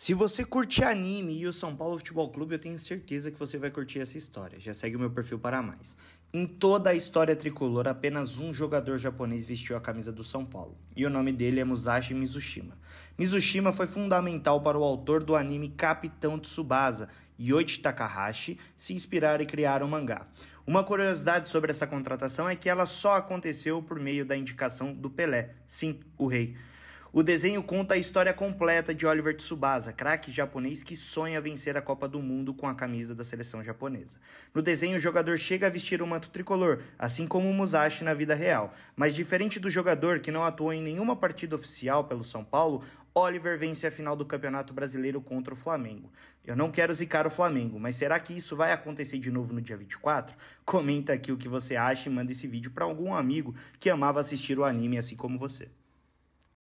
Se você curte anime e o São Paulo Futebol Clube, eu tenho certeza que você vai curtir essa história. Já segue o meu perfil para mais. Em toda a história tricolor, apenas um jogador japonês vestiu a camisa do São Paulo, e o nome dele é Musashi Mizushima. Mizushima foi fundamental para o autor do anime Capitão Tsubasa, Yoichi Takahashi, se inspirar e criar o um mangá. Uma curiosidade sobre essa contratação é que ela só aconteceu por meio da indicação do Pelé, sim, o rei. O desenho conta a história completa de Oliver Tsubasa, craque japonês que sonha vencer a Copa do Mundo com a camisa da seleção japonesa. No desenho, o jogador chega a vestir o um manto tricolor, assim como o Musashi na vida real. Mas diferente do jogador que não atuou em nenhuma partida oficial pelo São Paulo, Oliver vence a final do Campeonato Brasileiro contra o Flamengo. Eu não quero zicar o Flamengo, mas será que isso vai acontecer de novo no dia 24? Comenta aqui o que você acha e manda esse vídeo para algum amigo que amava assistir o anime assim como você.